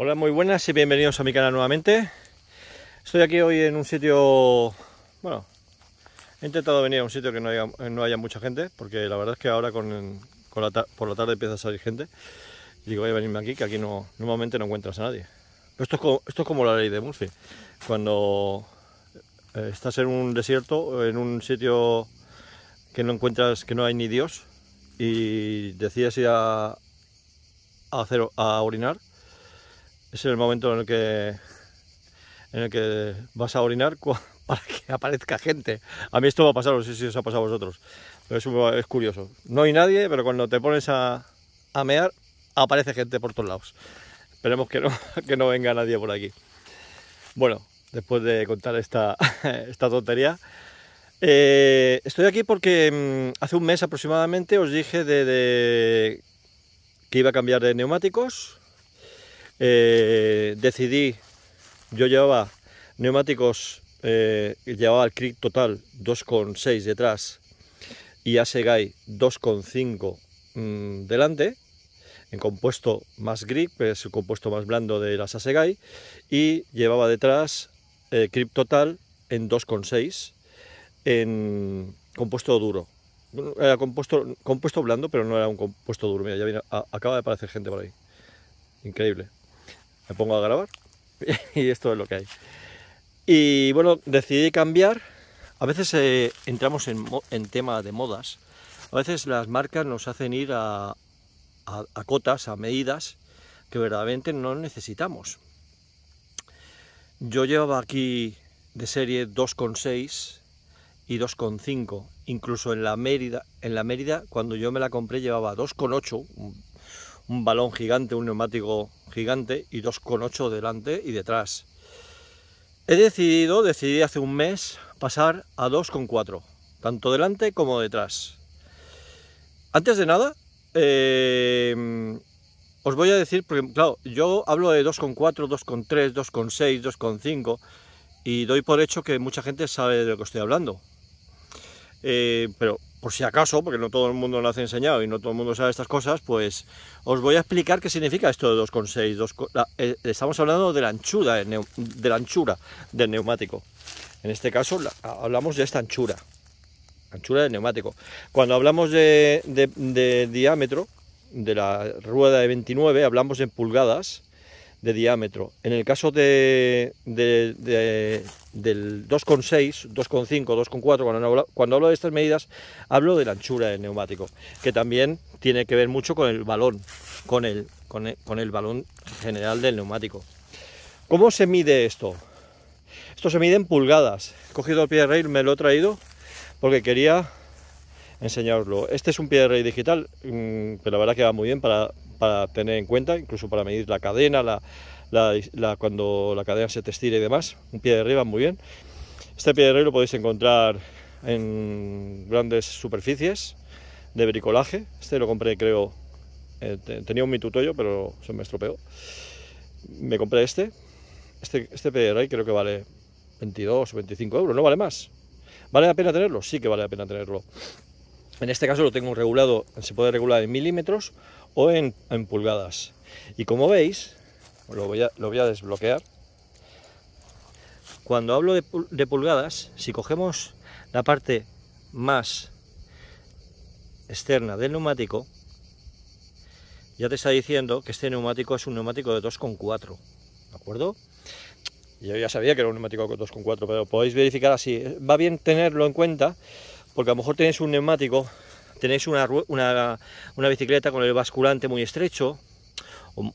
Hola, muy buenas y bienvenidos a mi canal nuevamente. Estoy aquí hoy en un sitio, bueno, he intentado venir a un sitio que no haya, mucha gente, porque la verdad es que ahora con, la por la tarde empieza a salir gente. Y digo, voy a venirme aquí, que aquí no, normalmente no encuentras a nadie. esto es, como, la ley de Murphy. Cuando eh, estás en un desierto, en un sitio que no encuentras, que no hay ni Dios, y decides ir a, a, hacer, a orinar, es el momento en el que, en el que vas a orinar para que aparezca gente. A mí esto va a pasar, no sé si os ha pasado a vosotros, es, curioso. No hay nadie, pero cuando te pones a, mear, aparece gente por todos lados. Esperemos que no, que no venga nadie por aquí. Bueno, después de contar esta, tontería, eh, estoy aquí porque mm, hace un mes aproximadamente os dije de que iba a cambiar de neumáticos eh, decidí, yo llevaba neumáticos, eh, llevaba el Crip Total 2,6 detrás y Asegai 2,5 mm, delante, en compuesto más grip, es el compuesto más blando de las Asegai, y llevaba detrás eh, Crip Total en 2,6 en compuesto duro. Era compuesto, compuesto blando, pero no era un compuesto duro. ya acaba de aparecer gente por ahí. Increíble me pongo a grabar y esto es lo que hay. Y bueno, decidí cambiar. A veces eh, entramos en, en, tema de modas. A veces las marcas nos hacen ir a, a, cotas, a medidas que verdaderamente no necesitamos. Yo llevaba aquí de serie 2,6 y 2,5. Incluso en la Mérida, en la Mérida, cuando yo me la compré, llevaba 2,8, un balón gigante, un neumático gigante y 2,8 delante y detrás. He decidido, decidí hace un mes, pasar a 2,4, tanto delante como detrás. Antes de nada, em, os voy a decir, porque claro, yo hablo de 2,4, 2,3, 2,6, 2,5 y doy por hecho que mucha gente sabe de lo que estoy hablando. Eh, pero por si acaso, porque no todo el mundo lo ha enseñado y no todo el mundo sabe estas cosas, pues os voy a explicar qué significa esto de 2,6. Eh, estamos hablando de la, anchura, de anchura del neumático. En este caso hablamos de esta anchura, anchura del neumático. Cuando hablamos de, de diámetro de la rueda de 29, hablamos en pulgadas, de diámetro. En el caso de, del 2,6, 2,5, 2,4, cuando, cuando hablo de estas medidas, hablo de la anchura del neumático, que también tiene que ver mucho con el balón, con el, con el, con el balón general del neumático. ¿Cómo se mide esto? Esto se mide en pulgadas. He cogido el pie de rey me lo he traído porque quería enseñaroslo. Este es un pie de rey digital, mm, pero la verdad que va muy bien para, para tener en cuenta, incluso para medir la cadena, la, cuando la cadena se te estira y demás. Un pie de arriba, muy bien. Este pie de rey lo podéis encontrar en grandes superficies de bricolaje. Este lo compré, creo, eh, tenía un mitutoyo, pero se me estropeó. Me compré este. Este, este pie de rey creo que vale 22 o 25 euros, no vale más. ¿Vale la pena tenerlo? Sí que vale la pena tenerlo. En este caso lo tengo regulado, se puede regular en milímetros en, pulgadas. Y como veis, lo voy a, desbloquear. Cuando hablo de, pulgadas, si cogemos la parte más externa del neumático, ya te está diciendo que este neumático es un neumático de 2,4, ¿de acuerdo? Yo ya sabía que era un neumático de 2,4, pero podéis verificar así. Va bien tenerlo en cuenta, porque a lo mejor tenéis un neumático tenéis una, una, bicicleta con el basculante muy estrecho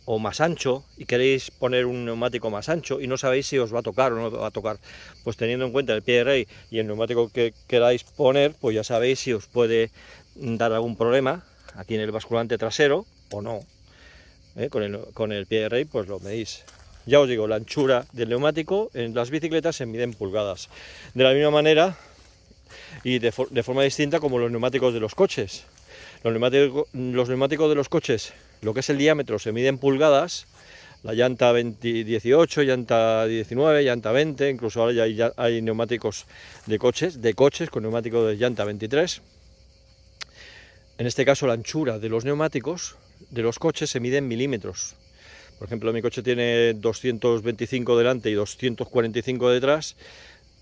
o, más ancho y queréis poner un neumático más ancho y no sabéis si os va a tocar o no va a tocar, pues teniendo en cuenta el pie de rey y el neumático que queráis poner, pues ya sabéis si os puede dar algún problema aquí en el basculante trasero o no. ¿Eh? Con, el, con el pie de rey pues lo medís. Ya os digo, la anchura del neumático en las bicicletas se miden pulgadas. De la misma manera, y de, forma distinta como los neumáticos de los coches. Los neumáticos, los neumáticos de los coches, lo que es el diámetro, se mide pulgadas, la llanta 18, llanta 19, llanta 20, incluso ahora ya hay, neumáticos de coches, de coches con neumático de llanta 23. En este caso la anchura de los neumáticos de los coches se mide en milímetros. Por ejemplo, mi coche tiene 225 delante y 245 detrás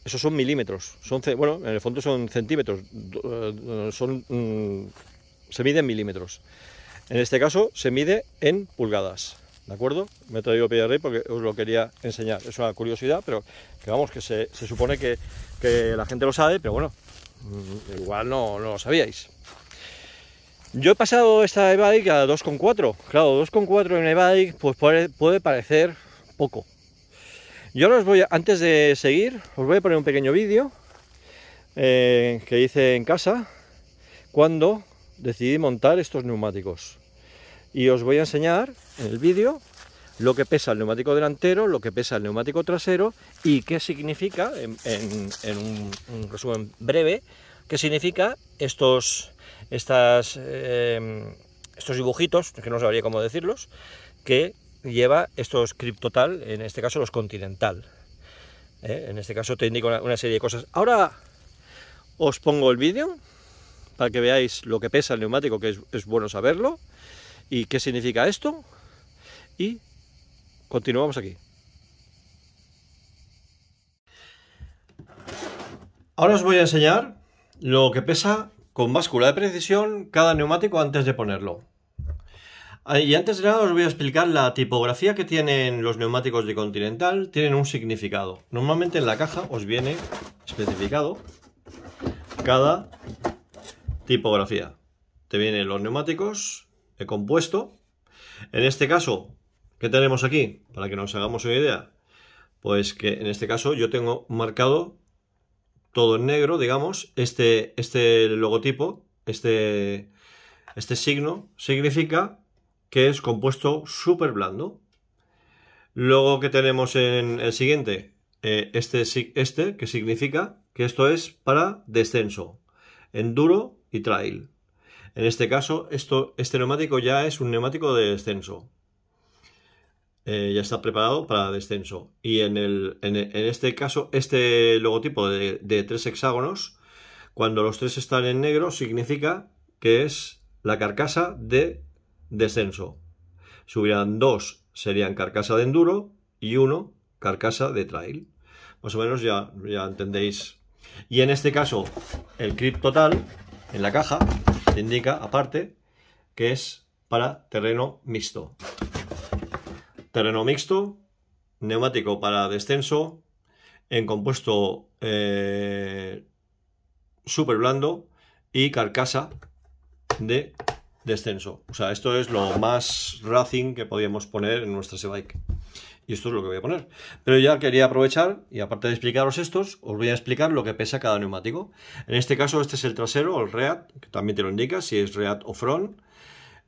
esos son milímetros. Son, bueno, en el fondo son centímetros. Eh, son, mm, se mide en milímetros. En este caso se mide en pulgadas. ¿De acuerdo? Me he traído rey porque os lo quería enseñar. Es una curiosidad, pero que vamos, que se, supone que, la gente lo sabe, pero bueno, mm, igual no, lo sabíais. Yo he pasado esta e-bike a 2,4. Claro, 2,4 en e-bike pues puede parecer poco, yo los voy antes de seguir, os voy a poner un pequeño vídeo eh, que hice en casa cuando decidí montar estos neumáticos. Y os voy a enseñar en el vídeo lo que pesa el neumático delantero, lo que pesa el neumático trasero y qué significa, en, un, resumen breve, qué significa estos, estas, eh, estos dibujitos, que no sabría cómo decirlos, que lleva estos Criptotal, en este caso los Continental. ¿eh? En este caso te indico una, serie de cosas. Ahora os pongo el vídeo para que veáis lo que pesa el neumático, que es, es bueno saberlo, y qué significa esto. Y continuamos aquí. Ahora os voy a enseñar lo que pesa con báscula de precisión cada neumático antes de ponerlo. Ah, y antes de nada os voy a explicar la tipografía que tienen los neumáticos de Continental. Tienen un significado. Normalmente en la caja os viene especificado cada tipografía. Te vienen los neumáticos, he compuesto. En este caso, ¿qué tenemos aquí? Para que nos hagamos una idea. Pues que en este caso yo tengo marcado todo en negro, digamos, este, este logotipo, este, este signo, significa que es compuesto súper blando. Luego que tenemos en el siguiente, eh, este, este, que significa que esto es para descenso, enduro y trail. En este caso, esto, este neumático ya es un neumático de descenso. Eh, ya está preparado para descenso. Y en, este caso, este logotipo de, de, tres hexágonos, cuando los tres están en negro, significa que es la carcasa de descenso. Si hubieran dos, serían carcasa de enduro y uno, carcasa de trail. Más o menos ya, ya entendéis. Y en este caso, el clip total en la caja indica, aparte, que es para terreno mixto. Terreno mixto, neumático para descenso, en compuesto eh, super blando y carcasa de descenso. O sea, esto es lo más Racing que podíamos poner en nuestra e-bike. Y esto es lo que voy a poner. Pero ya quería aprovechar, y aparte de explicaros estos, os voy a explicar lo que pesa cada neumático. En este caso, este es el trasero, el Reat, que también te lo indica, si es Reat o Front.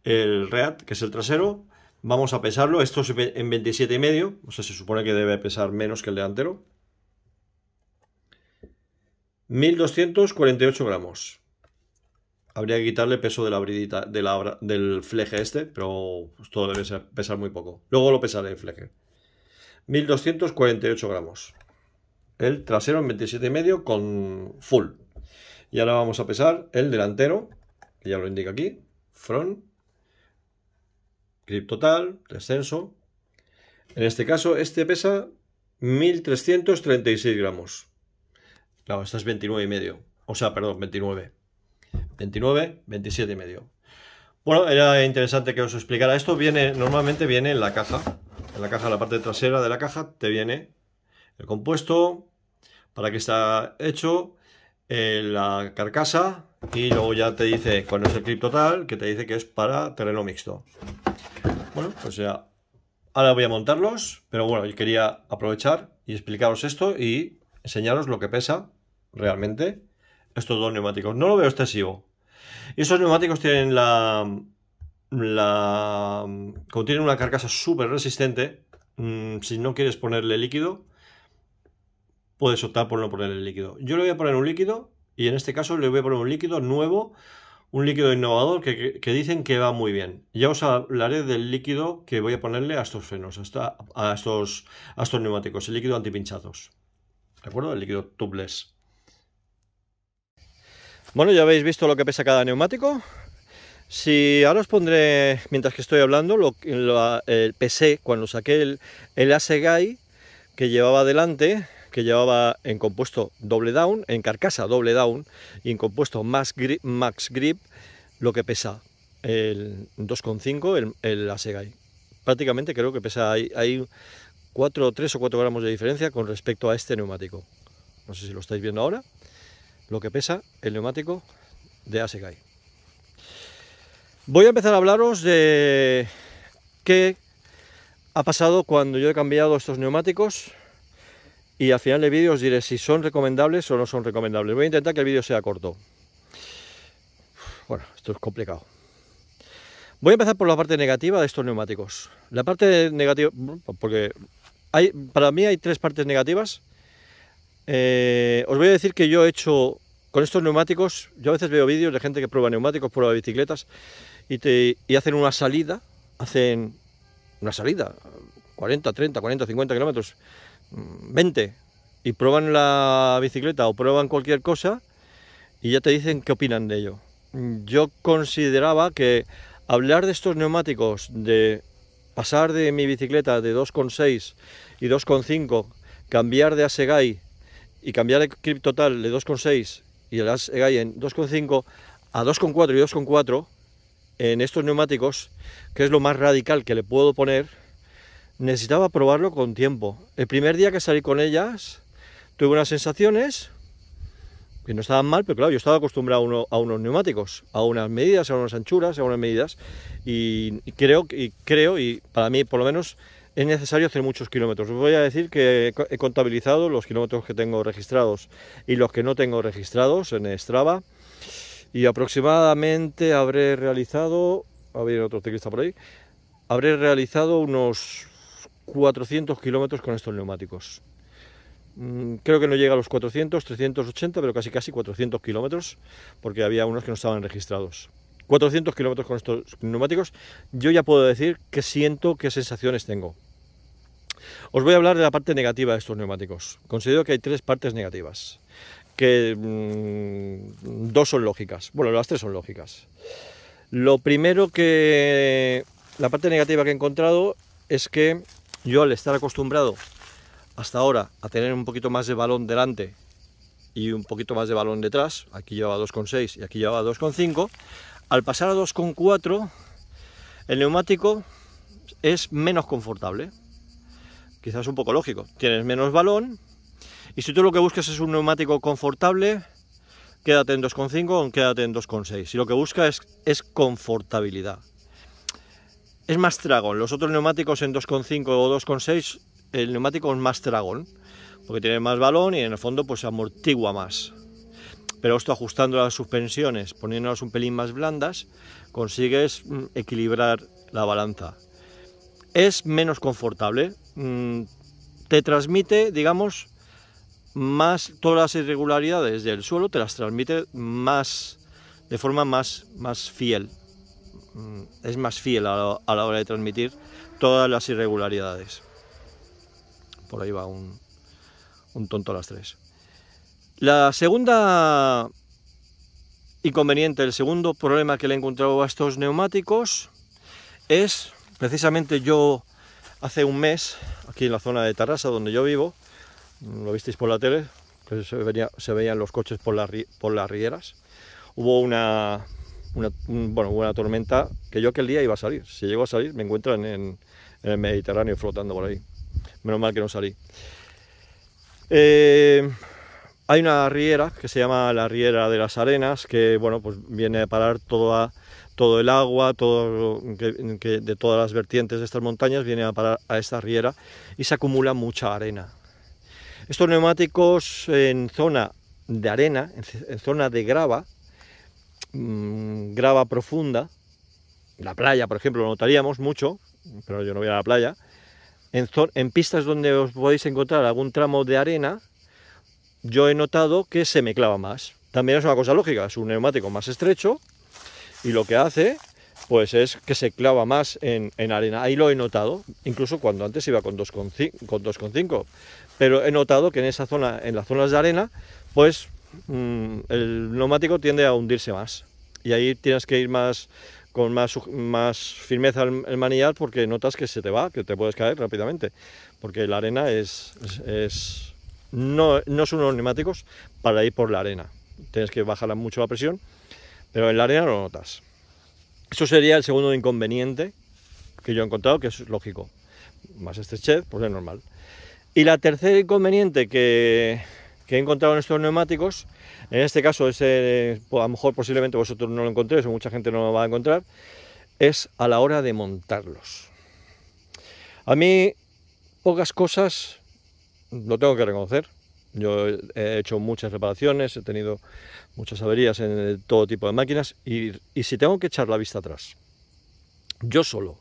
El Reat, que es el trasero, vamos a pesarlo. Esto es en 27,5, o sea, se supone que debe pesar menos que el delantero. 1248 gramos. Habría que quitarle peso de la de la, del fleje este, pero todo debe pesar muy poco. Luego lo pesaré el fleje. 1248 gramos. El trasero en 27,5 con full. Y ahora vamos a pesar el delantero, ya lo indica aquí. Front. Grip total, descenso. En este caso, este pesa 1336 gramos. Claro, esta es 29,5. O sea, perdón, 29. 29, 27 y medio. Bueno, era interesante que os explicara. Esto viene, normalmente viene en la caja. En la caja, en la parte trasera de la caja, te viene el compuesto, para que está hecho, eh, la carcasa y luego ya te dice cuál es el clip total, que te dice que es para terreno mixto. Bueno, pues ya ahora voy a montarlos, pero bueno, yo quería aprovechar y explicaros esto y enseñaros lo que pesa realmente estos dos neumáticos. No lo veo excesivo, estos neumáticos tienen la. la contienen una carcasa súper resistente. Mm, si no quieres ponerle líquido, puedes optar por no ponerle líquido. Yo le voy a poner un líquido, y en este caso le voy a poner un líquido nuevo, un líquido innovador que, dicen que va muy bien. Ya os hablaré del líquido que voy a ponerle a estos frenos, a, estos, a estos neumáticos, el líquido antipinchazos. ¿De acuerdo? El líquido tubeless. Bueno, ya habéis visto lo que pesa cada neumático. Si ahora os pondré, mientras que estoy hablando, lo, que pesé cuando saqué el, el Asegai que llevaba adelante, que llevaba en compuesto doble down, en carcasa doble down y en compuesto max grip, lo que pesa el 2,5, el, el Asegai. Prácticamente creo que pesa, hay, hay 4, 3 o 4 gramos de diferencia con respecto a este neumático. No sé si lo estáis viendo ahora lo que pesa el neumático de Asegai. Voy a empezar a hablaros de qué ha pasado cuando yo he cambiado estos neumáticos y al final del vídeo os diré si son recomendables o no son recomendables. Voy a intentar que el vídeo sea corto. Bueno, esto es complicado. Voy a empezar por la parte negativa de estos neumáticos. La parte negativa, porque hay, para mí hay tres partes negativas. Eh, os voy a decir que yo he hecho con estos neumáticos, yo a veces veo vídeos de gente que prueba neumáticos, prueba bicicletas y, te, hacen una salida, hacen una salida, 40, 30, 40, 50 kilómetros, 20, mm, y prueban la bicicleta o prueban cualquier cosa y ya te dicen qué opinan de ello. Yo consideraba que hablar de estos neumáticos, de pasar de mi bicicleta de 2,6 y 2,5, cambiar de Asegai y cambiar el clip Total de 2,6 y el gas eh, en 2,5 a 2,4 y 2,4 en estos neumáticos, que es lo más radical que le puedo poner, necesitaba probarlo con tiempo. El primer día que salí con ellas tuve unas sensaciones que no estaban mal, pero claro, yo estaba acostumbrado a, unos neumáticos, a unas medidas, a unas anchuras, a unas medidas, y creo, y creo, y para mí por lo menos es necesario hacer muchos kilómetros. Os voy a decir que he contabilizado los kilómetros que tengo registrados y los que no tengo registrados en Strava y aproximadamente habré realizado, a otro ciclista por ahí, habré realizado unos 400 kilómetros con estos neumáticos. Mm, creo que no llega a los 400, 380, pero casi casi 400 kilómetros, porque había unos que no estaban registrados. 400 kilómetros con estos neumáticos, yo ya puedo decir que siento, qué sensaciones tengo. Os voy a hablar de la parte negativa de estos neumáticos. Considero que hay tres partes negativas, que mm, dos son lógicas. Bueno, las tres son lógicas. Lo primero que... La parte negativa que he encontrado es que yo al estar acostumbrado hasta ahora a tener un poquito más de balón delante y un poquito más de balón detrás, aquí llevaba 2,6 y aquí llevaba 2,5, al pasar a 2,4 el neumático es menos confortable. Quizás un poco lógico. Tienes menos balón y si tú lo que buscas es un neumático confortable, quédate en 2,5 o quédate en 2,6. Si lo que buscas es, es confortabilidad. Es más dragón, Los otros neumáticos en 2,5 o 2,6, el neumático es más dragón, porque tiene más balón y en el fondo pues amortigua más pero esto ajustando las suspensiones, poniéndolas un pelín más blandas, consigues mm, equilibrar la balanza. Es menos confortable, mm, te transmite, digamos, más todas las irregularidades del suelo, te las transmite más, de forma más, fiel. Mm, es más fiel a la, hora de transmitir todas las irregularidades. Por ahí va un, un tonto a las tres. La segunda inconveniente, el segundo problema que le he encontrado a estos neumáticos es precisamente yo hace un mes, aquí en la zona de Tarrasa donde yo vivo, lo visteis por la tele, pues se, veían los coches por, las rieras, hubo una, una, tormenta que yo aquel día iba a salir, si llego a salir me encuentran en, en el Mediterráneo flotando por ahí, menos mal que no salí. Eh, hay una riera que se llama la Riera de las Arenas, que bueno, pues viene a parar toda, todo el agua, todo de todas las vertientes de estas montañas viene a parar a esta riera y se acumula mucha arena. Estos neumáticos en zona de arena, en zona de grava, mm, grava profunda, la playa, por ejemplo, lo notaríamos mucho, pero yo no voy a la playa, en, en pistas donde os podéis encontrar algún tramo de arena, yo he notado que se me clava más. También es una cosa lógica, es un neumático más estrecho y lo que hace pues es que se clava más en, arena. Ahí lo he notado, incluso cuando antes iba con 2,5, con Pero he notado que en esa zona, en las zonas de arena, pues mm, el neumático tiende a hundirse más. Y ahí tienes que ir más con más, firmeza el, manillar porque notas que se te va, que te puedes caer rápidamente. Porque la arena es no, son unos neumáticos para ir por la arena. Tienes que bajar mucho la presión, pero en la arena lo notas. Eso sería el segundo inconveniente que yo he encontrado, que es lógico. Más estrechez, pues es normal. Y la tercer inconveniente que, he encontrado en estos neumáticos, en este caso, pues, a lo mejor posiblemente vosotros no lo encontréis o mucha gente no lo va a encontrar, es a la hora de montarlos. A mí pocas cosas lo tengo que reconocer. Yo he hecho muchas reparaciones, he tenido muchas averías en todo tipo de máquinas y, si tengo que echar la vista atrás, yo solo,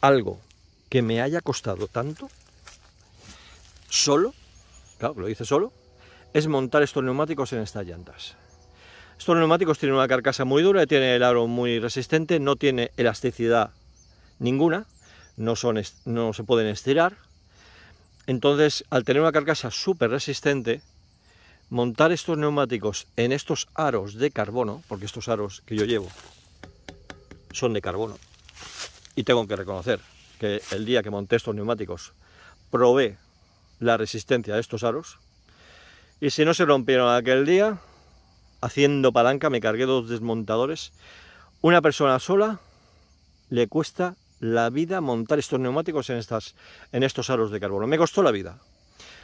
algo que me haya costado tanto, solo, claro, lo hice solo, es montar estos neumáticos en estas llantas. Estos neumáticos tienen una carcasa muy dura, tiene el aro muy resistente, no tiene elasticidad ninguna, no, son, no se pueden estirar, entonces, al tener una carcasa súper resistente, montar estos neumáticos en estos aros de carbono, porque estos aros que yo llevo son de carbono, y tengo que reconocer que el día que monté estos neumáticos probé la resistencia de estos aros, y si no se rompieron aquel día, haciendo palanca, me cargué dos desmontadores, una persona sola le cuesta la vida montar estos neumáticos en, estas, en estos aros de carbono. Me costó la vida.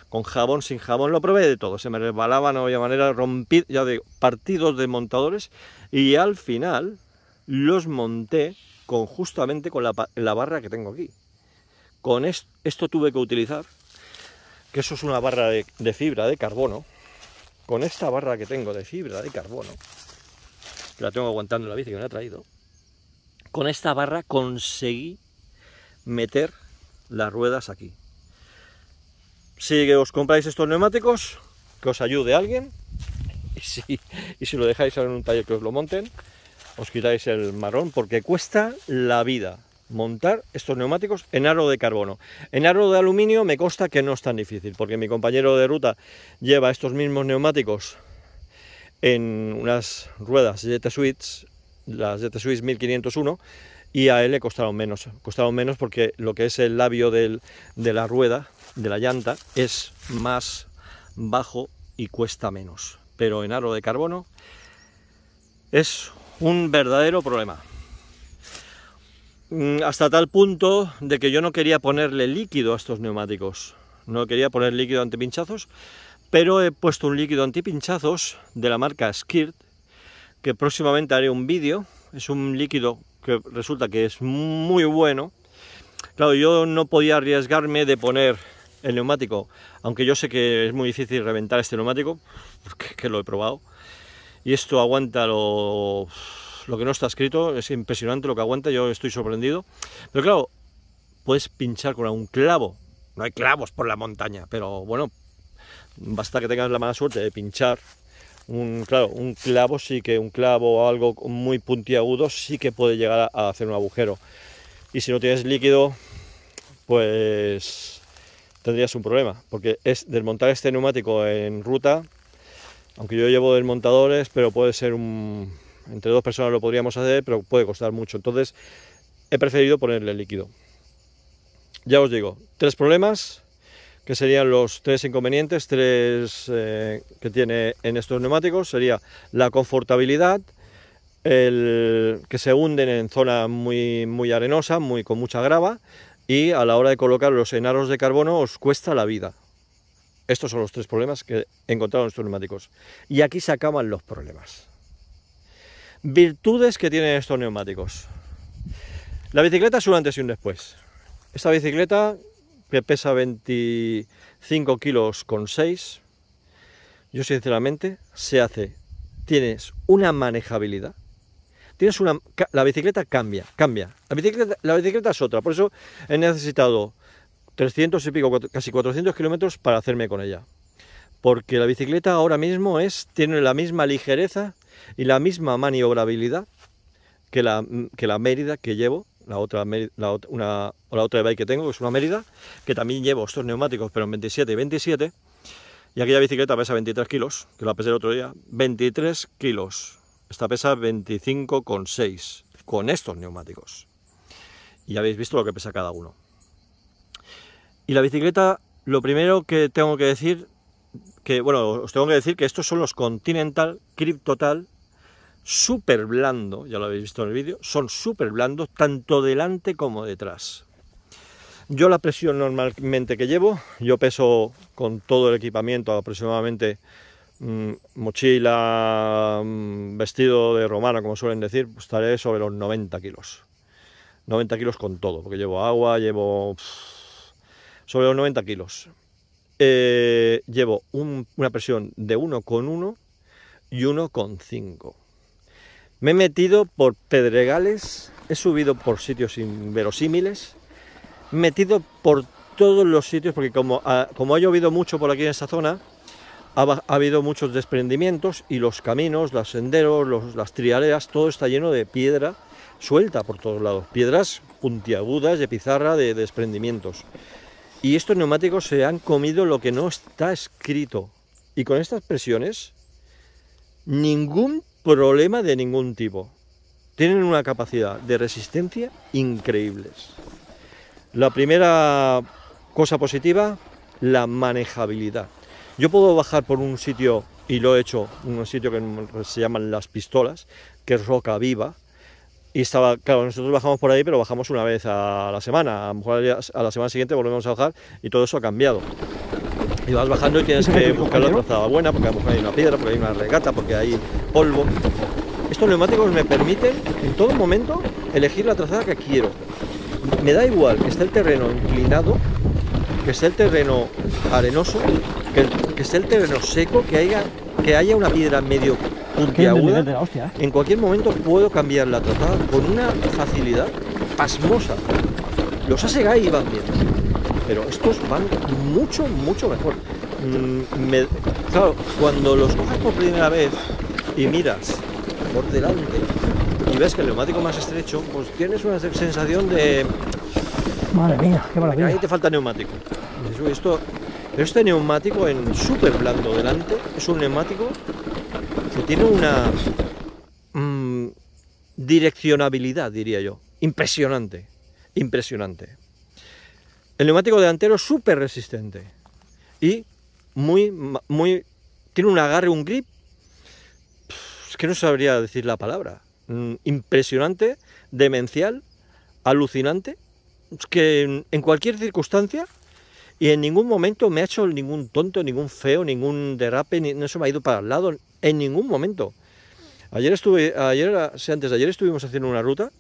Con jabón, sin jabón, lo probé de todo. Se me resbalaban a manera, rompí ya de partidos de montadores y al final los monté con justamente con la, barra que tengo aquí. Con esto, tuve que utilizar, que eso es una barra de, fibra de carbono. Con esta barra que tengo de fibra de carbono, la tengo aguantando la bici que me ha traído, con esta barra conseguí meter las ruedas aquí. Si os compráis estos neumáticos, que os ayude alguien, y si, y si lo dejáis en un taller que os lo monten, os quitáis el marrón, porque cuesta la vida montar estos neumáticos en aro de carbono. En aro de aluminio me consta que no es tan difícil, porque mi compañero de ruta lleva estos mismos neumáticos en unas ruedas Jet Suites las t Swiss 1501 y a él le costaron menos. Costaron menos porque lo que es el labio de la rueda, de la llanta, es más bajo y cuesta menos. Pero en aro de carbono es un verdadero problema. Mm, hasta tal punto de que yo no quería ponerle líquido a estos neumáticos. No quería poner líquido antipinchazos, pero he puesto un líquido antipinchazos de la marca Skirt, que próximamente haré un vídeo. Es un líquido que resulta que es muy bueno. Claro, yo no podía arriesgarme de poner el neumático, aunque yo sé que es muy difícil reventar este neumático, porque que lo he probado. Y esto aguanta lo, lo que no está escrito, es impresionante lo que aguanta, yo estoy sorprendido. Pero claro, puedes pinchar con un clavo, no hay clavos por la montaña, pero bueno, basta que tengas la mala suerte de pinchar un, claro, un clavo sí que, un clavo o algo muy puntiagudo sí que puede llegar a, a hacer un agujero. Y si no tienes líquido, pues tendrías un problema, porque es desmontar este neumático en ruta, aunque yo llevo desmontadores, pero puede ser un... entre dos personas lo podríamos hacer, pero puede costar mucho. Entonces he preferido ponerle líquido. Ya os digo, tres problemas que serían los tres inconvenientes, tres eh, que tiene en estos neumáticos, sería la confortabilidad, el, que se hunden en zonas muy, muy arenosas, muy, con mucha grava, y a la hora de colocar los enaros de carbono os cuesta la vida. Estos son los tres problemas que encontraron estos neumáticos. Y aquí se acaban los problemas. Virtudes que tienen estos neumáticos. La bicicleta es un antes y un después. Esta bicicleta que pesa 25 kilos con 6, yo sinceramente, se hace, tienes una manejabilidad, tienes una, la bicicleta cambia, cambia, la bicicleta, la bicicleta es otra, por eso he necesitado 300 y pico, casi 400 kilómetros para hacerme con ella, porque la bicicleta ahora mismo es, tiene la misma ligereza y la misma maniobrabilidad que la, que la Mérida que llevo la otra, la, una, la otra bike que tengo, que es una Mérida, que también llevo estos neumáticos, pero en 27 y 27. Y aquella bicicleta pesa 23 kilos, que la pesé el otro día, 23 kilos. Esta pesa 25,6 con estos neumáticos. Y habéis visto lo que pesa cada uno. Y la bicicleta, lo primero que tengo que decir, que bueno, os tengo que decir que estos son los Continental Cryptotal súper blando, ya lo habéis visto en el vídeo, son súper blandos tanto delante como detrás. Yo la presión normalmente que llevo, yo peso con todo el equipamiento aproximadamente mm, mochila, mm, vestido de romano, como suelen decir, pues estaré sobre los 90 kilos. 90 kilos con todo, porque llevo agua, llevo... sobre los 90 kilos. Eh, llevo una presión de 1,1 y 1,5 me he metido por pedregales, he subido por sitios inverosímiles, metido por todos los sitios, porque como ha, ah, como ha llovido mucho por aquí en esta zona, ha, habido muchos desprendimientos y los caminos, los senderos, las trialeas, todo está lleno de piedra suelta por todos lados, piedras puntiagudas de pizarra de desprendimientos. Y estos neumáticos se han comido lo que no está escrito. Y con estas presiones, ningún problema de ningún tipo. Tienen una capacidad de resistencia increíbles. La primera cosa positiva, la manejabilidad. Yo puedo bajar por un sitio, y lo he hecho, un sitio que se llaman Las Pistolas, que es roca viva, y estaba, claro, nosotros bajamos por ahí, pero bajamos una vez a la semana. A lo mejor a la semana siguiente volvemos a bajar y todo eso ha cambiado y vas bajando y tienes que buscar la trazada buena, porque a hay una piedra, porque hay una regata, porque hay polvo. Estos neumáticos me permiten en todo momento elegir la trazada que quiero. Me da igual que esté el terreno inclinado, que esté el terreno arenoso, que, esté el terreno seco, que haya, que haya una piedra medio puntiaguda. ¿eh? En cualquier momento puedo cambiar la trazada con una facilidad pasmosa. Los y van bien pero estos van mucho, mucho mejor. Mm, claro, cuando los coges por primera vez y miras por delante y ves que el neumático más estrecho, pues tienes una sensación de... Madre mía, qué maravilla. Ahí te falta neumático. Esto, este neumático en súper blando delante es un neumático que tiene una mm, direccionabilidad, diría yo. Impresionante, impresionante. El neumático delantero es súper resistente y muy, muy, tiene un agarre, un grip, que no sabría decir la palabra, mm, impresionante, demencial, alucinante, es que en cualquier circunstancia y en ningún momento me ha hecho ningún tonto, ningún feo, ningún derrape, ni, no se me ha ido para el lado, en ningún momento. Ayer estuve, ayer, antes de ayer estuvimos haciendo una ruta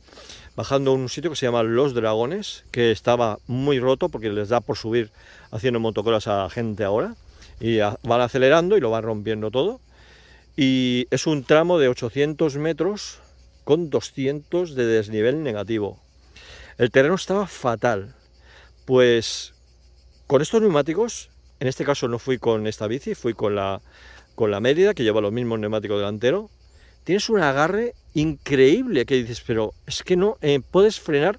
bajando a un sitio que se llama Los Dragones, que estaba muy roto porque les da por subir haciendo motocross a gente ahora, y van acelerando y lo van rompiendo todo. Y es un tramo de 800 metros con 200 de desnivel negativo. El terreno estaba fatal, pues con estos neumáticos, en este caso no fui con esta bici, fui con la, con la Mérida, que lleva los mismos neumáticos delantero, tienes un agarre increíble que dices, pero es que no, eh, puedes frenar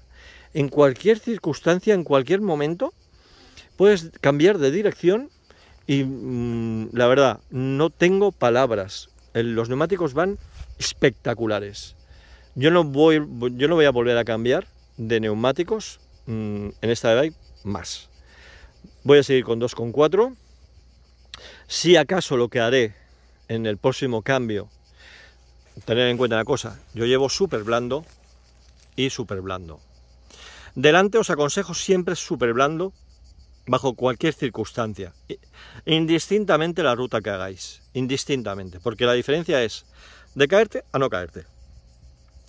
en cualquier circunstancia, en cualquier momento, puedes cambiar de dirección y mm, la verdad, no tengo palabras. los neumáticos van espectaculares. Yo no voy, yo no voy a volver a cambiar de neumáticos mm, en esta edad más. Voy a seguir con 2,4. Si acaso lo que haré en el próximo cambio tener en cuenta una cosa, yo llevo súper blando y súper blando. Delante os aconsejo siempre súper blando bajo cualquier circunstancia, indistintamente la ruta que hagáis, indistintamente, porque la diferencia es de caerte a no caerte.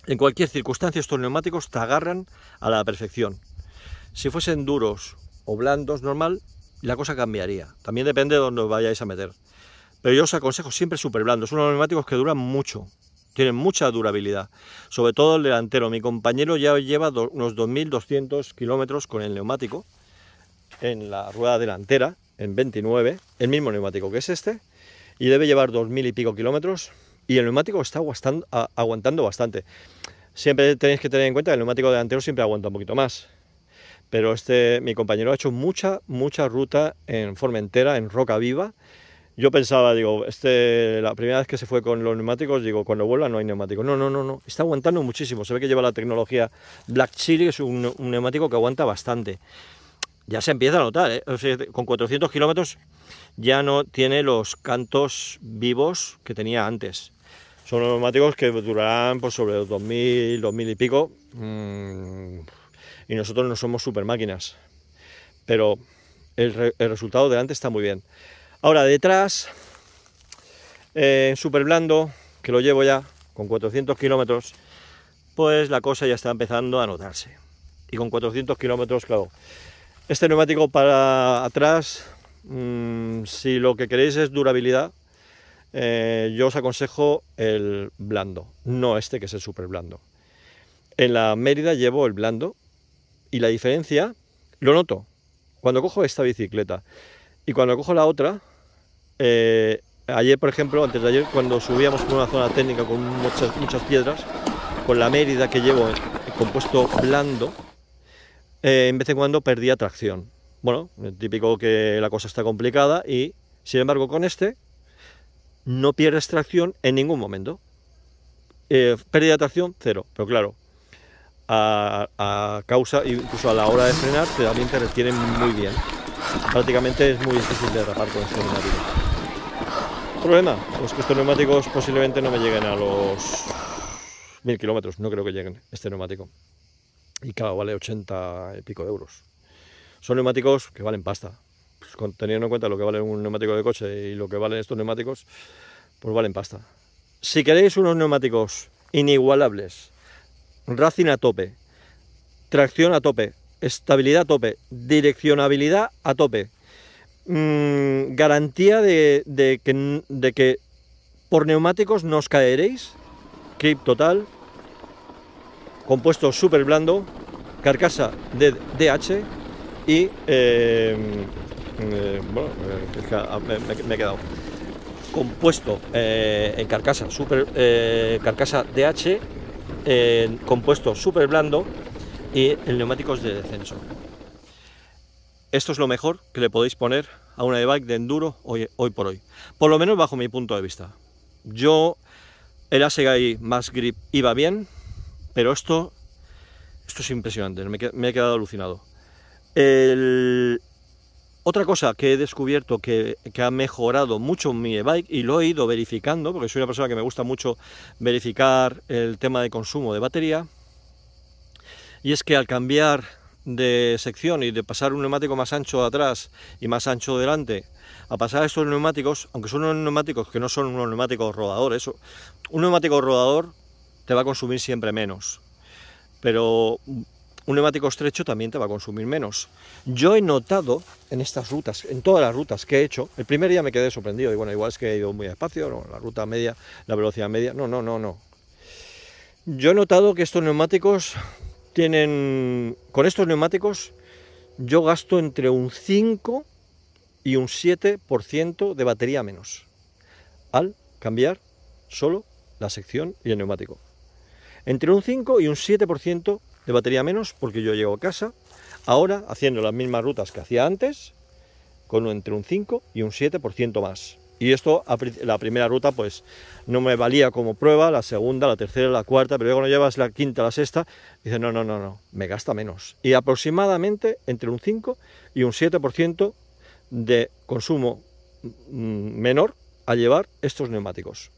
En cualquier circunstancia estos neumáticos te agarran a la perfección. Si fuesen duros o blandos normal, la cosa cambiaría. También depende de dónde os vayáis a meter. Pero yo os aconsejo siempre súper blando. Son neumáticos que duran mucho, tienen mucha durabilidad, sobre todo el delantero. Mi compañero ya lleva unos 2.200 kilómetros con el neumático en la rueda delantera, en 29, el mismo neumático que es este, y debe llevar 2.000 y pico kilómetros, y el neumático está aguantando, bastante. Siempre tenéis que tener en cuenta que el neumático delantero siempre aguanta un poquito más, pero este, mi compañero ha hecho mucha, mucha ruta en Formentera, en Roca Viva, yo pensaba, digo, este, la primera vez que se fue con los neumáticos, digo, cuando vuelva no hay neumáticos. No, no, no, no. Está aguantando muchísimo. Se ve que lleva la tecnología Black Chili, que es un, neumático que aguanta bastante. Ya se empieza a notar, ¿eh? con 400 kilómetros ya no tiene los cantos vivos que tenía antes. Son neumáticos que durarán por pues, sobre 2000, 2000 y pico. Mm, y nosotros no somos super máquinas. Pero el, resultado el resultado está muy bien. Ahora detrás, eh, en super blando, que lo llevo ya con 400 kilómetros, pues la cosa ya está empezando a notarse. Y con 400 kilómetros, claro, este neumático para atrás, mm, si lo que queréis es durabilidad, eh, yo os aconsejo el blando, no este que es el super blando. En la Mérida llevo el blando y la diferencia lo noto. Cuando cojo esta bicicleta y cuando cojo la otra, eh, ayer, por ejemplo, antes de ayer, cuando subíamos por una zona técnica con muchas, piedras, con la Mérida que llevo compuesto blando, eh, en vez de cuando perdía tracción. Bueno, típico que la cosa está complicada y, sin embargo, con este no pierdes tracción en ningún momento. Eh, pérdida de tracción, cero. Pero claro, a, causa, incluso a la hora de frenar, también te retienen muy bien. Prácticamente es muy difícil de atrapar con este neumático problema? es pues que estos neumáticos posiblemente no me lleguen a los mil kilómetros, no creo que lleguen este neumático. Y claro, vale 80 y pico de euros. Son neumáticos que valen pasta. Pues con, teniendo en cuenta lo que vale un neumático de coche y lo que valen estos neumáticos, pues valen pasta. Si queréis unos neumáticos inigualables, racina a tope, tracción a tope, estabilidad a tope, direccionabilidad a tope, Mm, garantía de, que, por neumáticos no os caeréis. Clip total. Compuesto súper blando. Carcasa de DH. Y... Em, eh, bueno, eh, ah, me, he quedado. Compuesto eh, en carcasa, super, carcasa DH, compuesto súper blando y neumáticos neumáticos de descenso. Esto es lo mejor que le podéis poner a una e-bike de enduro hoy, por hoy. Por lo menos bajo mi punto de vista. Yo, el Asegai más Grip iba bien, pero esto, esto es impresionante. Me, he quedado alucinado. Otra cosa que he descubierto que, que ha mejorado mucho mi e-bike y lo he ido verificando, porque soy una persona que me gusta mucho verificar el tema de consumo de batería, y es que al cambiar de sección y de pasar un neumático más ancho atrás y más ancho delante a pasar estos neumáticos, aunque son unos neumáticos que no son unos neumáticos rodadores, un neumático rodador te va a consumir siempre menos, pero un neumático estrecho también te va a consumir menos. Yo he notado en estas rutas, en todas las rutas que he hecho, el primer día me quedé sorprendido, y bueno, igual es que he ido muy despacio, la ruta media, la velocidad media, no, no, no, no. Yo he notado que estos neumáticos tienen, con estos neumáticos yo gasto entre un 5 y un 7% de batería menos al cambiar solo la sección y el neumático. Entre un 5 y un 7% de batería menos porque yo llego a casa ahora haciendo las mismas rutas que hacía antes con entre un 5 y un 7% más. Y esto, la primera ruta, pues no me valía como prueba, la segunda, la tercera, la cuarta, pero luego cuando llevas la quinta, la sexta, dices, no, no, no, no, me gasta menos. Y aproximadamente entre un 5 y un 7% de consumo mm, menor a llevar estos neumáticos.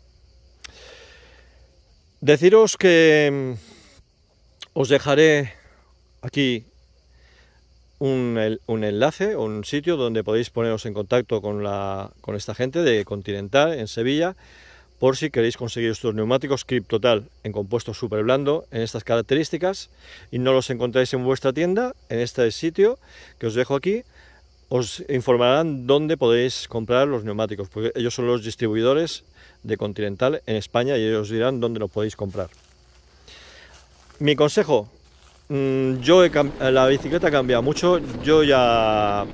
Deciros que mm, os dejaré aquí un, un, enlace o un sitio donde podéis poneros en contacto con, la, con esta gente de Continental en Sevilla por si queréis conseguir estos neumáticos Cryptotal en compuesto super blando en estas características y no los encontráis en vuestra tienda, en este sitio que os dejo aquí, os informarán dónde podéis comprar los neumáticos, porque ellos son los distribuidores de Continental en España y ellos dirán dónde lo podéis comprar. Mi consejo, Mm, yo la bicicleta ha cambiado mucho. Yo ya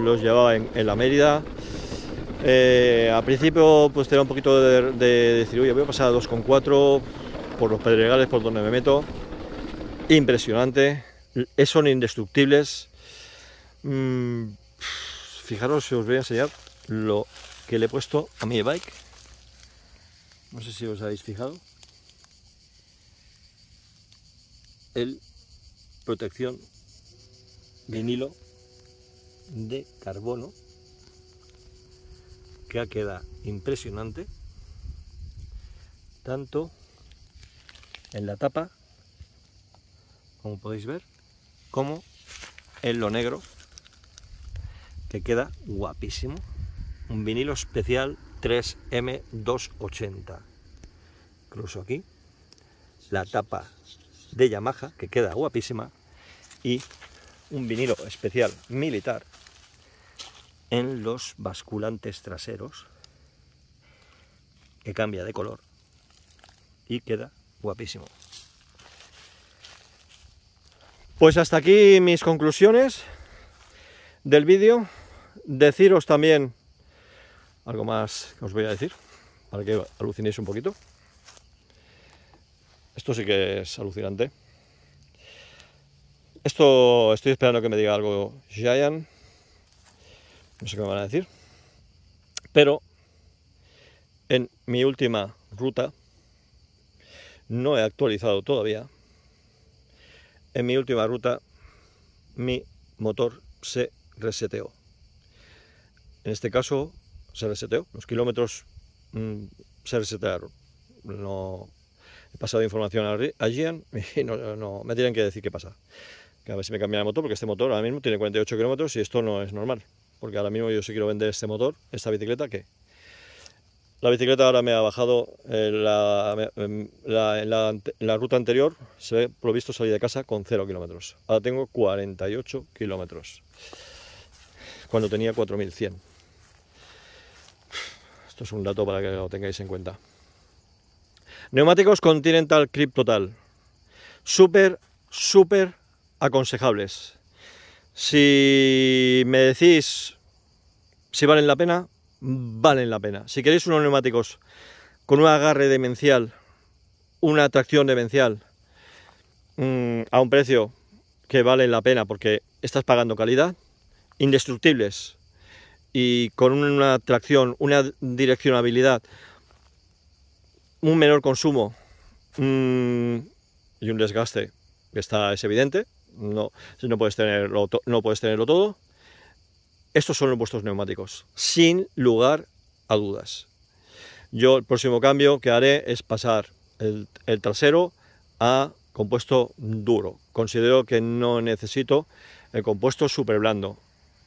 los llevaba en, la Mérida. Eh, al principio pues tenía un poquito de, decir, voy a pasar a 2,4 por los pedregales por donde me meto. Impresionante. Son indestructibles. Mm, fijaros si os voy a enseñar lo que le he puesto a mi bike. No sé si os habéis fijado. el protección vinilo de carbono que ha quedado impresionante tanto en la tapa como podéis ver como en lo negro que queda guapísimo un vinilo especial 3M280 incluso aquí la tapa de Yamaha, que queda guapísima, y un vinilo especial militar en los basculantes traseros, que cambia de color y queda guapísimo. Pues hasta aquí mis conclusiones del vídeo. Deciros también algo más que os voy a decir, para que alucinéis un poquito. Esto sí que es alucinante. Esto estoy esperando que me diga algo Giant. No sé qué me van a decir. Pero en mi última ruta, no he actualizado todavía, en mi última ruta mi motor se reseteó. En este caso se reseteó, los kilómetros mm, se resetearon. No, he pasado información a Gian y no, me tienen que decir qué pasa. Que a ver si me cambian el motor, porque este motor ahora mismo tiene 48 kilómetros y esto no es normal. Porque ahora mismo yo si quiero vender este motor, esta bicicleta, ¿qué? La bicicleta ahora me ha bajado eh, em, la, ruta anterior, se ve provisto salir de casa con 0 kilómetros. Ahora tengo 48 kilómetros, cuando tenía 4100. Esto es un dato para que lo tengáis en cuenta. Neumáticos Continental Crip Total. Súper, súper aconsejables. Si me decís si valen la pena, valen la pena. Si queréis unos neumáticos con un agarre demencial, una tracción demencial, mm, a un precio que vale la pena porque estás pagando calidad, indestructibles y con una tracción, una direccionabilidad, un menor consumo mm, y un desgaste que está, es evidente, no, no, puedes tenerlo, no puedes tenerlo todo, estos son los vuestros neumáticos, sin lugar a dudas. Yo el próximo cambio que haré es pasar el, el trasero a compuesto duro. Considero que no necesito el compuesto super blando.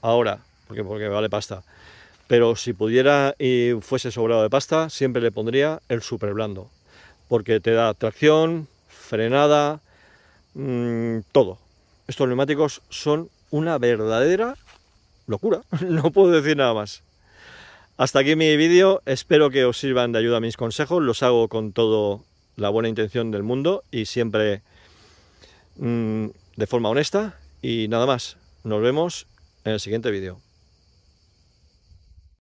Ahora, porque, porque vale pasta. Pero si pudiera y eh, fuese sobrado de pasta, siempre le pondría el super blando, porque te da tracción, frenada, mm, todo. Estos neumáticos son una verdadera locura, no puedo decir nada más. Hasta aquí mi vídeo, espero que os sirvan de ayuda mis consejos, los hago con toda la buena intención del mundo y siempre mm, de forma honesta. Y nada más, nos vemos en el siguiente vídeo.